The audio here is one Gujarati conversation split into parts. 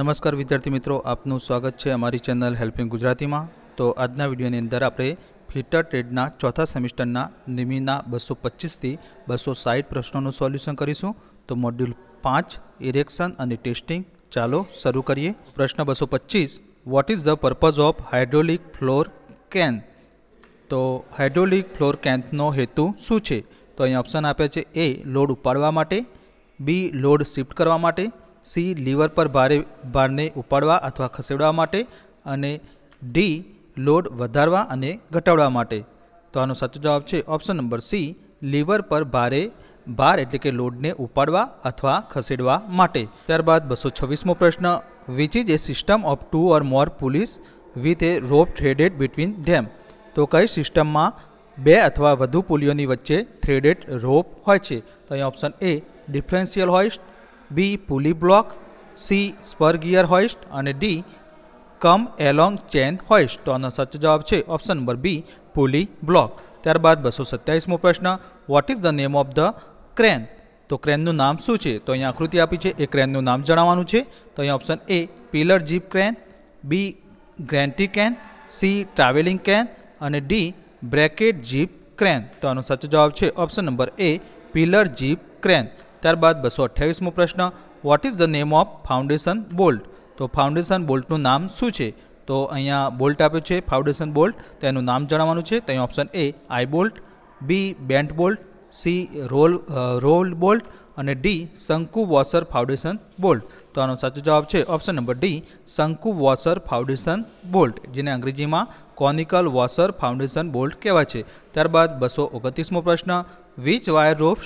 નમસ્કાર વિદ્યાર્થી મિત્રો આપનું સ્વાગત છે અમારી ચેનલ હેલ્પિંગ ગુજરાતી માં તો આજ ના વિડિયો ની અંદર આપણે ફિટર ટ્રેડ ના ચોથા સેમેસ્ટર ના નિમીના 225 થી 260 પ્રશ્નો નું સોલ્યુશન કરીશું તો મોડ્યુલ 5 ઇરેક્શન અને ટેસ્ટિંગ ચાલો શરૂ કરીએ પ્રશ્ન 225 what is the purpose of hydraulic floor crane તો હાઇડ્રોલિક ફ્લોર કેન નો હેતુ શું છે તો અહીં ઓપ્શન આપ્યા છે A લોડ ઉપાડવા માટે B લોડ શિફ્ટ કરવા માટે સી લીવર પર ભારે ભારને ઉપાડવા અથવા ખસેડવા માટે અને ડી લોડ વધારવા અને ઘટાડવા માટે તો આનો સાચો જવાબ છે ઓપ્શન નંબર સી લીવર પર ભારે ભાર એટલે કે લોડને ઉપાડવા અથવા ખસેડવા માટે ત્યારબાદ બસો છવ્વીસમો પ્રશ્ન which is a system of two or more pulleys with a rope threaded between them તો કઈ સિસ્ટમમાં બે અથવા વધુ પુલીઓની વચ્ચે થ્રેડેડ રોપ હોય છે તો અહીં ઓપ્શન એ ડિફરન્શિયલ હોય B pulley block C spur gear hoist અને D come along chain hoist તો આનો સાચો જવાબ છે option number B pulley block ત્યારબાદ બસો સત્યાવીસમો પ્રશ્ન what is the name of the crane તો ક્રેનનું નામ શું છે તો અહીંયા આકૃતિ આપી છે એ ક્રેનનું નામ જણાવવાનું છે તો અહીંયા option A pillar jib crane B gantry crane C travelling crane અને ડી બ્રેકેટ જીપ ક્રેન તો આનો સાચો જવાબ છે option number A pillar jib crane ત્યારબાદ બસો અઠ્યાવીસમો પ્રશ્ન what is the name of foundation bolt તો ફાઉન્ડેશન બોલ્ટનું નામ શું છે તો અહીંયા બોલ્ટ આપ્યું છે ફાઉન્ડેશન બોલ્ટ તેનું નામ જણાવવાનું છે તો અહીં option A eye bolt B bent bolt C rawl rawl bolt અને ડી શંકુ વોશર ફાઉન્ડેશન બોલ્ટ તો આનો સાચો જવાબ છે ઓપ્શન નંબર ડી શંકુ વોશર ફાઉન્ડેશન બોલ્ટ જેને અંગ્રેજીમાં કોનિકલ વોશર ફાઉન્ડેશન બોલ્ટ કહેવાય છે ત્યારબાદ બસો ઓગણત્રીસમો પ્રશ્ન which wire rope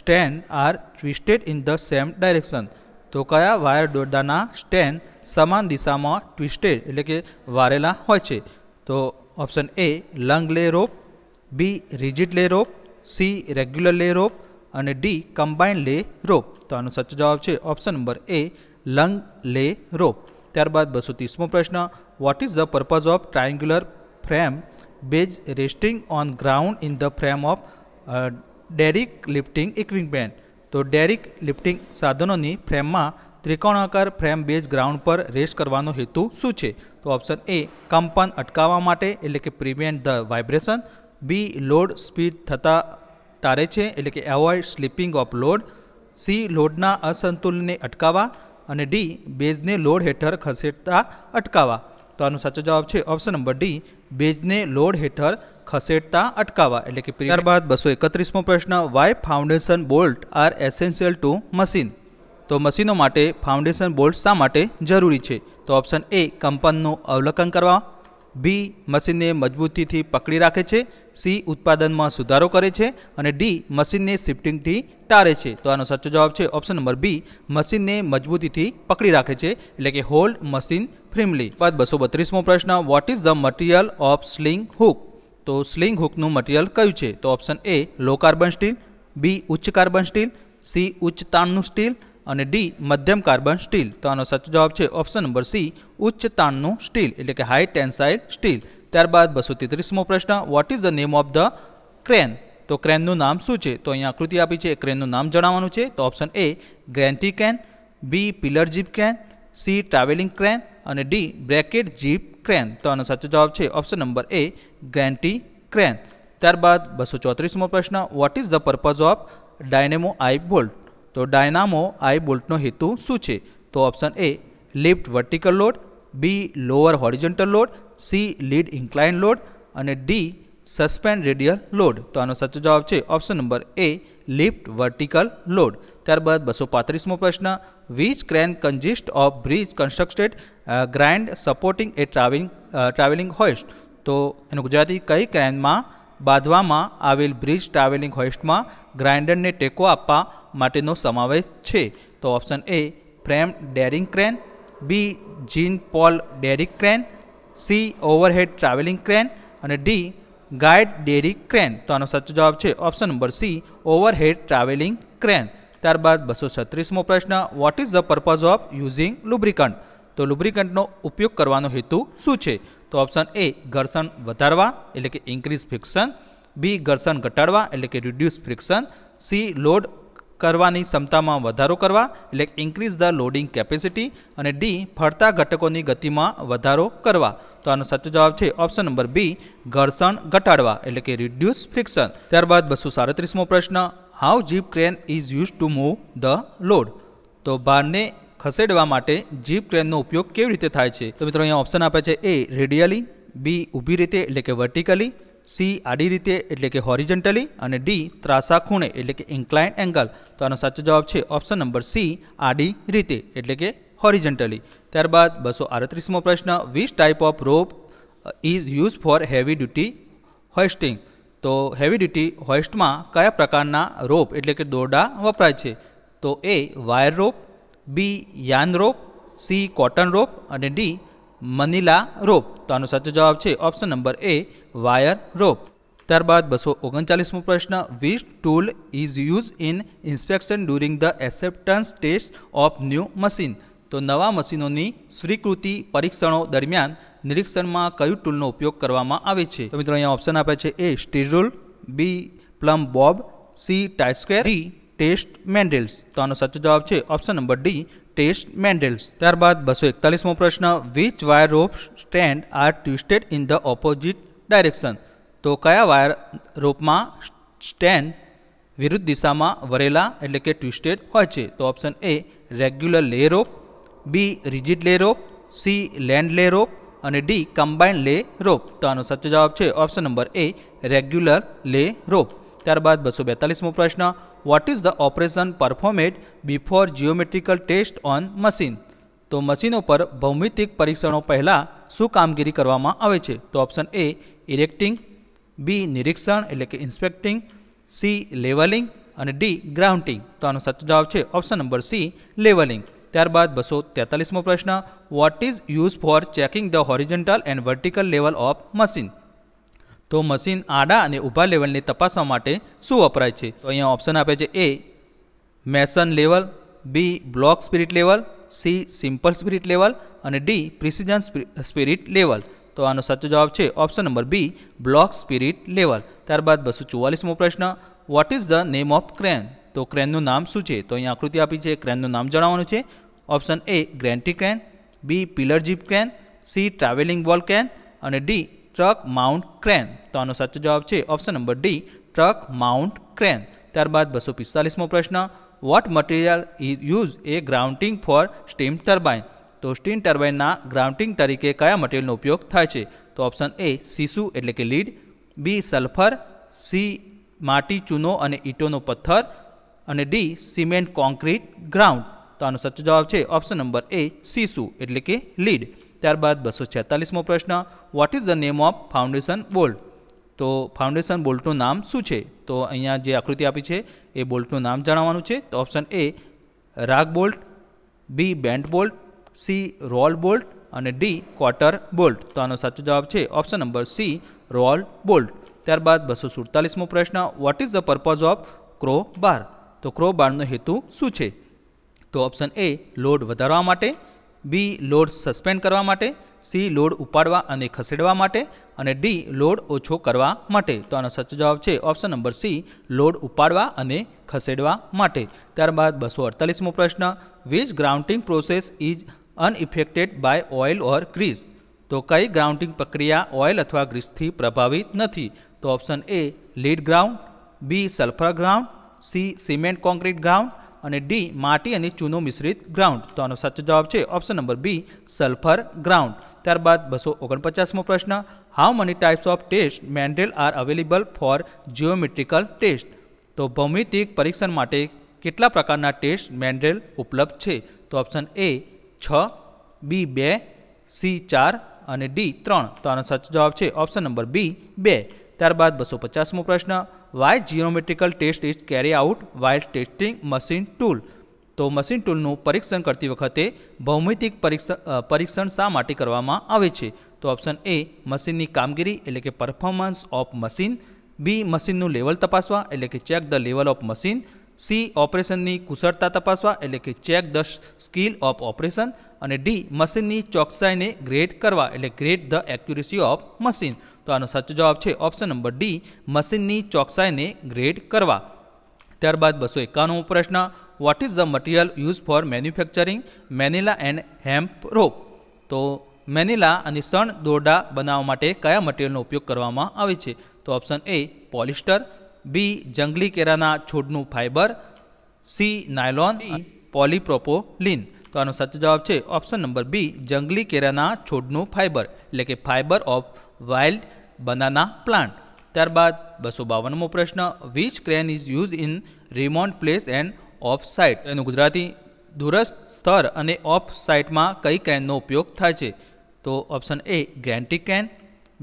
strand are twisted in the same direction તો કયા વાયર દોરડાના સ્ટેન્ડ સમાન દિશામાં ટ્વિસ્ટેડ એટલે કે વારેલા હોય છે તો ઓપ્શન એ લંગ લે રોપ બી રિજિડ લે રોપ સી રેગ્યુલર લે રોપ અને ડી કમ્બાઇન લે રોપ તો આનો સાચો જવાબ છે ઓપ્શન નંબર એ લંગ લે રોપ ત્યારબાદ બસો ત્રીસમો પ્રશ્ન what is the purpose of triangular frame base resting on ground in the frame of derrick lifting equipment તો ડેરિક લિફ્ટિંગ સાધનોની ફ્રેમમાં ત્રિકોણાકાર ફ્રેમ બેઝ ગ્રાઉન્ડ પર રેસ કરવાનો હેતુ શું છે તો ઓપ્શન એ કંપન અટકાવવા માટે એટલે કે prevent the vibration B load speed થતાં ટાળે છે એટલે કે avoid slipping of load C લોડના અસંતુલનને અટકાવવા અને ડી બેઝને લોડ હેઠળ ખસેડતા અટકાવવા તો આનો સાચો જવાબ છે ઓપ્શન નંબર ડી બેઝને લોડ હેઠળ ખસેડતા અટકાવવા એટલે કે ત્યારબાદ બસો એકત્રીસમો પ્રશ્ન why foundation bolt are essential to machine તો મશીનો માટે ફાઉન્ડેશન બોલ્ટ શા માટે જરૂરી છે તો ઓપ્શન એ કંપનનું અવલોકન કરવા બી મશીનને મજબૂતીથી પકડી રાખે છે સી ઉત્પાદનમાં સુધારો કરે છે અને ડી મશીનને શિફ્ટિંગથી ટાળે છે તો આનો સાચો જવાબ છે ઓપ્શન નંબર બી મશીનને મજબૂતીથી પકડી રાખે છે એટલે કે હોલ્ડ મશીન ફ્રીમલી બાદ બસો બત્રીસમો પ્રશ્ન what is the material of sling hook તો સ્લિંગ હુકનું મટીરિયલ કયું છે તો option A low carbon steel B ઉચ્ચ કાર્બન સ્ટીલ સી ઉચ્ચ તાણનું સ્ટીલ અને ડી મધ્યમ કાર્બન સ્ટીલ તો આનો સાચો જવાબ છે ઓપ્શન નંબર સી ઉચ્ચ તાણનું સ્ટીલ એટલે કે હાઈ ટેન્સાઇલ સ્ટીલ ત્યારબાદ બસો તેત્રીસમો પ્રશ્ન what is the name of the crane તો ક્રેનનું નામ શું છે તો અહીંયા આકૃતિ આપી છે ક્રેનનું નામ જણાવવાનું છે તો option A gantry crane B pillar jib crane C travelling crane અને ડી બ્રેકેટ જીપ ક્રેન તો આનો સાચો જવાબ છે option number A gantry crane ત્યારબાદ બસો ચોત્રીસમો પ્રશ્ન what is the purpose of dynamo eye bolt તો ડાયનામો આઈ બોલ્ટનો હેતુ શું છે તો option A lift vertical load B lower horizontal load C lead incline load અને ડી સસ્પેન્ડ રેડિયલ લોડ તો આનો સાચો જવાબ છે option number A lift vertical load ત્યારબાદ બસો પાંત્રીસમો પ્રશ્ન which crane consist of bridge constructed grind supporting a travelling travelling hoist તો એનું ગુજરાતી કઈ ક્રેનમાં બાંધવામાં આવેલ બ્રિજ ટ્રાવેલિંગ હોઇસ્ટમાં ગ્રાઇન્ડરને ટેકો આપવા માટેનો સમાવેશ છે તો option A frame derrick crane B gin pole derrick crane C overhead travelling crane અને ડી ગાઇડ ડેરી ક્રેન તો આનો સાચો જવાબ છે option number C overhead travelling crane ત્યારબાદ બસો છત્રીસમો પ્રશ્ન what is the purpose of using lubricant તો લુબ્રિકન્ટનો ઉપયોગ કરવાનો હેતુ શું છે તો ઓપ્શન એ ઘર્ષણ વધારવા એટલે કે ઇન્ક્રીઝ ફ્રિક્શન બી ઘર્ષણ ઘટાડવા એટલે કે રિડ્યુસ ફ્રિક્શન સી લોડ કરવાની ક્ષમતામાં વધારો કરવા એટલે ઇન્ક્રીઝ ધ લોડિંગ કેપેસિટી અને ડી ફરતા ઘટકોની ગતિમાં વધારો કરવા તો આનો સાચો જવાબ છે ઓપ્શન નંબર બી ઘર્ષણ ઘટાડવા એટલે કે રિડ્યુસ ફ્રિક્શન ત્યારબાદ બસો સાડત્રીસમો પ્રશ્ન how jib crane is use to move the load તો ભારને ખસેડવા માટે જીપ ક્રેનનો ઉપયોગ કેવી રીતે થાય છે તો મિત્રો અહીંયા ઓપ્શન આપે છે એ રેડિયલી બી ઊભી રીતે એટલે કે વર્ટિકલી સી આડી રીતે એટલે કે હોરિજન્ટલી અને ડી ત્રાસા ખૂણે એટલે કે ઇન્ક્લાઇન એંગલ તો આનો સાચો જવાબ છે ઓપ્શન નંબર સી આડી રીતે એટલે કે હોરિજન્ટલી ત્યારબાદ બસો આડત્રીસમો પ્રશ્ન which type of rope is use for heavy duty hoisting તો હેવી ડ્યુટી હોઇસ્ટમાં કયા પ્રકારના રોપ એટલે કે દોરડા વપરાય છે તો A wire rope B yarn rope C cotton rope અને ડી મનીલા રોપ તો આનો સાચો જવાબ છે option number A wire rope ત્યારબાદ બસો ઓગણચાલીસમો પ્રશ્ન which tool is use in inspection during the acceptance test of new machine તો નવા મશીનોની સ્વીકૃતિ પરીક્ષણો દરમિયાન નિરીક્ષણમાં કયું ટૂલનો ઉપયોગ કરવામાં આવે છે તો મિત્રો અહીંયા ઓપ્શન આપે છે A steel rule B plumb bob C try square D test mandrels તો આનો સાચો જવાબ છે option number D test mandrels ત્યારબાદ બસો એકતાલીસમો પ્રશ્ન which wire rope strand are twisted in the opposite direction તો કયા વાયર રોપમાં સ્ટેન્ડ વિરુદ્ધ દિશામાં વરેલા એટલે કે ટ્વિસ્ટેડ હોય છે તો ઓપ્શન એ રેગ્યુલર લે રોપ બી રિજિડ લે રોપ સી લેન્ડ લે રોપ અને ડી કમ્બાઇન લે રોપ તો આનો સાચો જવાબ છે ઓપ્શન નંબર એ રેગ્યુલર લે રોપ ત્યારબાદ બસો બેતાલીસમો પ્રશ્ન what is the operation performed before geometrical test on machine તો મશીનો પર ભૌમિતિક પરીક્ષણો પહેલાં શું કામગીરી કરવામાં આવે છે તો ઓપ્શન એ ઇરેક્ટિંગ બી નિરીક્ષણ એટલે કે ઇન્સ્પેક્ટિંગ સી લેવલિંગ અને ડી ગ્રાઉન્ટિંગ તો આનો સાચો જવાબ છે ઓપ્શન નંબર સી લેવલિંગ ત્યારબાદ બસો તેતાલીસમો પ્રશ્ન what is use for checking the horizontal and vertical level of machine તો મશીન આડા અને ઊભા લેવલની તપાસવા માટે શું વપરાય છે તો અહીંયા ઓપ્શન આપે છે A mason level B block spirit level C simple spirit level અને ડી પ્રિસિઝન સ્પિરિટ લેવલ તો આનો સાચો જવાબ છે option number B block spirit level ત્યારબાદ બસો ચુવાલીસમો પ્રશ્ન what is the name of crane તો ક્રેનનું નામ શું છે તો અહીંયા આકૃતિ આપી છે ક્રેનનું નામ જણાવવાનું છે option A gantry crane B pillar jib crane C travelling wall crane અને ડી ટ્રક માઉન્ટ ક્રેન તો આનો સાચો જવાબ છે option number D truck mount crane ત્યારબાદ બસો પિસ્તાલીસમો પ્રશ્ન what material use a grouting for steam turbine તો સ્ટીમ ટર્બાઇનના ગ્રાઉન્ટિંગ તરીકે કયા મટીરિયલનો ઉપયોગ થાય છે તો ઓપ્શન એ સીસુ એટલે કે લીડ બી સલ્ફર સી માટી ચૂનો અને ઈંટોનો પથ્થર અને ડી સિમેન્ટ કોન્ક્રીટ ગ્રાઉન્ડ તો આનો સાચો જવાબ છે ઓપ્શન નંબર એ સીસુ એટલે કે લીડ ત્યારબાદ બસો છેતાલીસમો પ્રશ્ન what is the name of foundation bolt તો ફાઉન્ડેશન બોલ્ટનું નામ શું છે તો અહીંયા જે આકૃતિ આપી છે એ બોલ્ટનું નામ જણાવવાનું છે તો option A rag bolt B bent bolt C rawl bolt અને ડી ક્વાર્ટર બોલ્ટ તો આનો સાચો જવાબ છે option number C rawl bolt ત્યારબાદ બસો સુડતાલીસમો પ્રશ્ન what is the purpose of crowbar તો ક્રોબારનો હેતુ શું છે તો ઓપ્શન એ લોડ વધારવા માટે બી લોડ સસ્પેન્ડ કરવા માટે સી લોડ ઉપાડવા અને ખસેડવા માટે અને ડી લોડ ઓછો કરવા માટે તો આનો સાચો જવાબ છે ઓપ્શન નંબર સી લોડ ઉપાડવા અને ખસેડવા માટે ત્યારબાદ બસો અડતાલીસમો પ્રશ્ન which grouting process is unaffected by oil or grease તો કઈ ગ્રાઉન્ટિંગ પ્રક્રિયા ઓઇલ અથવા ગ્રીસથી પ્રભાવિત નથી તો option A lead ground B sulphur ground C cement concrete ground અને ડી માટી અને ચૂનો મિશ્રિત ગ્રાઉન્ડ તો આનો સાચો જવાબ છે option number B sulphur ground ત્યારબાદ બસો ઓગણપચાસમો પ્રશ્ન how many types of test mandrel are available for geometrical test તો ભૌમિતિક પરીક્ષણ માટે કેટલા પ્રકારના ટેસ્ટ મેન્ડ્રેલ ઉપલબ્ધ છે તો ઓપ્શન એ છ બી બે સી ચાર અને ડી ત્રણ તો આનો સાચો જવાબ છે ઓપ્શન નંબર બી બે ત્યારબાદ બસો પચાસમો પ્રશ્ન why geometrical test is carry out while testing machine tool તો મશીન ટૂલનું પરીક્ષણ કરતી વખતે ભૌમિતિક પરીક્ષણ શા માટે કરવામાં આવે છે તો ઓપ્શન એ મશીનની કામગીરી એટલે કે પરફોર્મન્સ ઓફ મશીન બી મશીનનું લેવલ તપાસવા એટલે કે check the level of machine C ઓપરેશનની કુશળતા તપાસવા એટલે કે check the skill of operation અને ડી મશીનની ચોકસાઈને ગ્રેડ કરવા એટલે grade the accuracy of machine તો આનો સાચો જવાબ છે ઓપ્શન નંબર ડી મશીનની ચોકસાઈને ગ્રેડ કરવા ત્યારબાદ બસો એકાણું પ્રશ્ન what is the material use for manufacturing manila and hemp rope તો મેનિલા અને સણ દોરડા બનાવવા માટે કયા મટીરિયલનો ઉપયોગ કરવામાં આવે છે તો ઓપ્શન એ પોલિસ્ટર બી જંગલી કેરાના છોડનું ફાઇબર સી નાયલોન પોલીપ્રોપોલિન તો આનો સાચો જવાબ છે ઓપ્શન નંબર બી જંગલી કેરાના છોડનું ફાઇબર એટલે કે fibre of wild banana plant ત્યારબાદ બસો બાવનમો પ્રશ્ન which crane is use in remote place and off site એનું ગુજરાતી દૂરસ્થ સ્તર અને ઓફ સાઇટમાં કઈ ક્રેનનો ઉપયોગ થાય છે તો option A gantry crane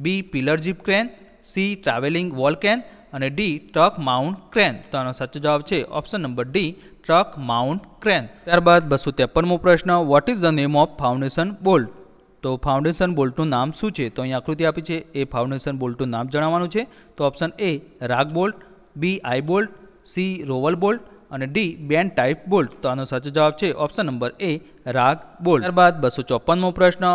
B pillar jib crane C travelling wall crane અને ડી ટ્રક માઉન્ટ ક્રેન તો આનો સાચો જવાબ છે option number D truck mount crane ત્યારબાદ બસો ત્રેપનમો પ્રશ્ન what is the name of foundation bolt તો ફાઉન્ડેશન બોલ્ટનું નામ શું છે તો અહીં આકૃતિ આપી છે એ ફાઉન્ડેશન બોલ્ટનું નામ જણાવવાનું છે તો option A rag bolt B eye bolt C rawl bolt અને ડી બેન્ડ ટાઈપ બોલ્ટ તો આનો સાચો જવાબ છે ઓપ્શન નંબર એ રાગ બોલ્ટ ત્યારબાદ બસો ચોપનમો પ્રશ્ન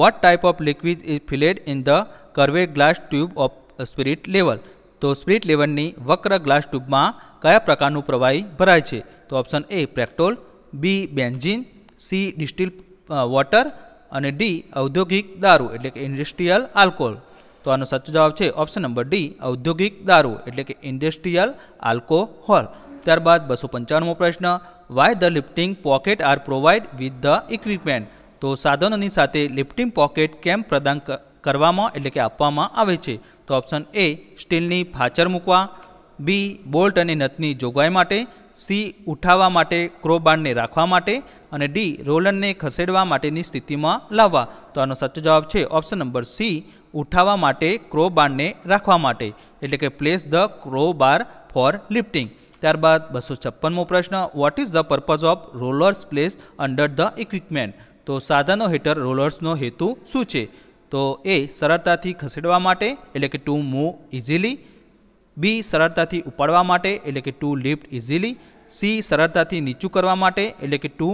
what type of liquid is filled in the curved glass tube of spirit level તો સ્પિરિટ લેવલની વક્ર ગ્લાસ ટ્યુબમાં કયા પ્રકારનું પ્રવાહી ભરાય છે તો ઓપ્શન એ પ્રેક્ટોલ B benzene C distil water અને ડી ઔદ્યોગિક દારૂ એટલે કે ઇન્ડસ્ટ્રીયલ આલ્કોહોલ તો આનો સાચો જવાબ છે ઓપ્શન નંબર ડી ઔદ્યોગિક દારૂ એટલે કે ઇન્ડસ્ટ્રીયલ આલ્કોહોલ ત્યારબાદ બસો પંચાણમો પ્રશ્ન why the lifting pocket are provide with the equipment તો સાધનોની સાથે લિફ્ટિંગ પોકેટ કેમ પ્રદાન કરવામાં એટલે કે આપવામાં આવે છે તો ઓપ્શન એ સ્ટીલની ફાચર મૂકવા બી બોલ્ટ અને નથની જોગવાઈ માટે સી ઉઠાવવા માટે ક્રોબારને રાખવા માટે અને ડી રોલરને ખસેડવા માટેની સ્થિતિમાં લાવવા તો આનો સાચો જવાબ છે ઓપ્શન નંબર સી ઉઠાવવા માટે ક્રોબારને રાખવા માટે એટલે કે place the crowbar for lifting ત્યારબાદ બસો છપ્પનમો પ્રશ્ન what is the purpose of rollers place under the equipment તો સાધનો હેઠળ રોલર્સનો હેતુ શું છે તો એ સરળતાથી ખસેડવા માટે એટલે કે ટુ મૂવ ઇઝીલી બી સરળતાથી ઉપાડવા માટે એટલે કે ટુ લિફ્ટ ઇઝીલી સી સરળતાથી નીચું કરવા માટે એટલે કે ટુ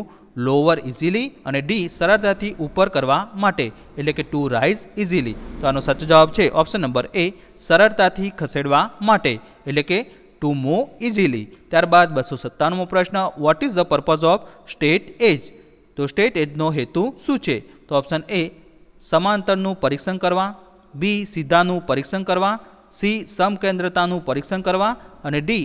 લોવર ઇઝીલી અને ડી સરળતાથી ઉપર કરવા માટે એટલે કે ટુ રાઇઝ ઇઝીલી તો આનો સાચો જવાબ છે ઓપ્શન નંબર એ સરળતાથી ખસેડવા માટે એટલે કે ટુ મૂવ ઇઝીલી ત્યારબાદ બસો સત્તાણુંમો પ્રશ્ન what is the purpose of straight edge તો સ્ટેટ એજનો હેતુ શું છે તો ઓપ્શન એ સમાંતરનું પરીક્ષણ કરવા બી સીધાનું પરીક્ષણ કરવા સી સમકેન્દ્રતાનું પરીક્ષણ કરવા અને ડી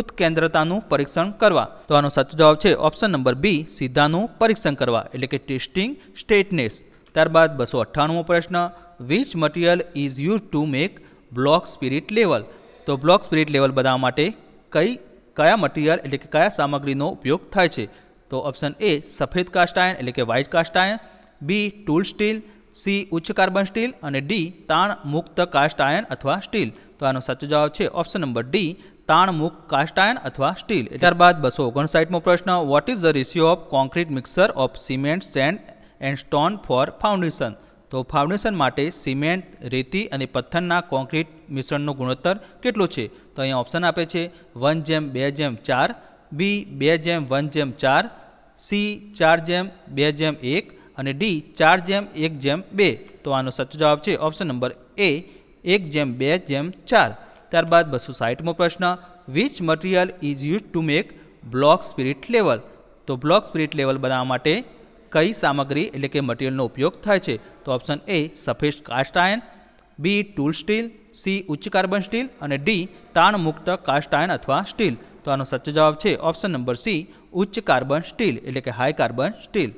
ઉત્કેન્દ્રતાનું પરીક્ષણ કરવા તો આનો સાચો જવાબ છે ઓપ્શન નંબર બી સીધાનું પરીક્ષણ કરવા એટલે કે ટેસ્ટિંગ સ્ટેટનેસ ત્યારબાદ બસો અઠ્ઠાણું પ્રશ્ન which material is use to make block spirit level તો બ્લોક સ્પિરિટ લેવલ બનાવવા માટે કઈ કયા મટીરિયલ એટલે કે કયા સામગ્રીનો ઉપયોગ થાય છે તો ઓપ્શન એ સફેદ કાસ્ટ આયન એટલે કે white cast iron B tool steel C ઉચ્ચ કાર્બન સ્ટીલ અને ડી તાણ મુક્ત કાસ્ટ આયન અથવા સ્ટીલ તો આનો સાચો જવાબ છે ઓપ્શન નંબર ડી તાણ મુક્ત કાસ્ટ આયન અથવા સ્ટીલ ત્યારબાદ બસો ઓગણસાઠમો પ્રશ્ન what is the ratio of concrete mixer of cement sand and stone for foundation તો ફાઉન્ડેશન માટે સિમેન્ટ રેતી અને પથ્થરના કોન્ક્રીટ મિશ્રણનો ગુણોત્તર કેટલો છે તો અહીંયા ઓપ્શન આપે છે વન જેમ બે જેમ ચાર બી બે જેમ વન જેમ ચાર સી ચાર જેમ બે જેમ એક અને ડી ચાર જેમ એક જેમ બે તો આનો સાચો જવાબ છે ઓપ્શન નંબર એ એક જેમ બે જેમ ચાર ત્યારબાદ બસો સાહીઠમો પ્રશ્ન which material is use to make block spirit level તો બ્લોક સ્પિરિટ લેવલ બનાવવા માટે કઈ સામગ્રી એટલે કે મટીરિયલનો ઉપયોગ થાય છે તો ઓપ્શન એ સફેદ cast iron B tool steel C ઉચ્ચ કાર્બન સ્ટીલ અને ડી તાણ મુક્ત કાસ્ટ આયન અથવા સ્ટીલ તો આનો સાચો જવાબ છે ઓપ્શન નંબર સી ઉચ્ચ કાર્બન સ્ટીલ એટલે કે હાઈ કાર્બન સ્ટીલ